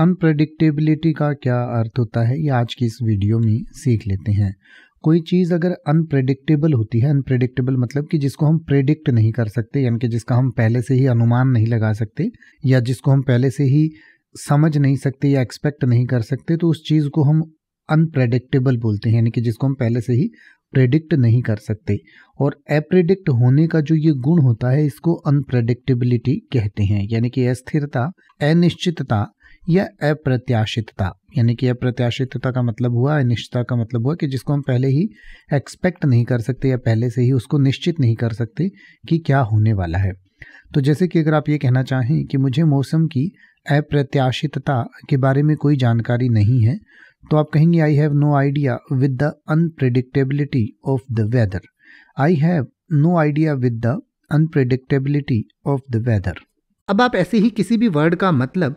unpredictability का क्या अर्थ होता है ये आज की इस वीडियो में सीख लेते हैं कोई चीज़ अगर अनप्रेडिक्टेबल होती है अनप्रडिक्टेबल मतलब कि जिसको हम प्रेडिक्ट नहीं कर सकते यानी कि जिसका हम पहले से ही अनुमान नहीं लगा सकते या जिसको हम पहले से ही समझ नहीं सकते या एक्सपेक्ट नहीं कर सकते तो उस चीज़ को हम अनप्रेडिक्टेबल बोलते हैं यानी कि जिसको हम पहले से ही प्रेडिक्ट नहीं कर सकते और अप्रेडिक्ट होने का जो ये गुण होता है इसको अनप्रडिक्टेबिलिटी कहते हैं यानी कि अस्थिरता अनिश्चितता या अप्रत्याशितता यानी कि अप्रत्याशितता का मतलब हुआ अनिश्चितता का मतलब हुआ कि जिसको हम पहले ही एक्सपेक्ट नहीं कर सकते या पहले से ही उसको निश्चित नहीं कर सकते कि क्या होने वाला है तो जैसे कि अगर आप ये कहना चाहें कि मुझे मौसम की अप्रत्याशितता के बारे में कोई जानकारी नहीं है तो आप कहेंगे I have no idea with the unpredictability of the weather I have no idea with the unpredictability of the weather अब आप ऐसे ही किसी भी वर्ड का मतलब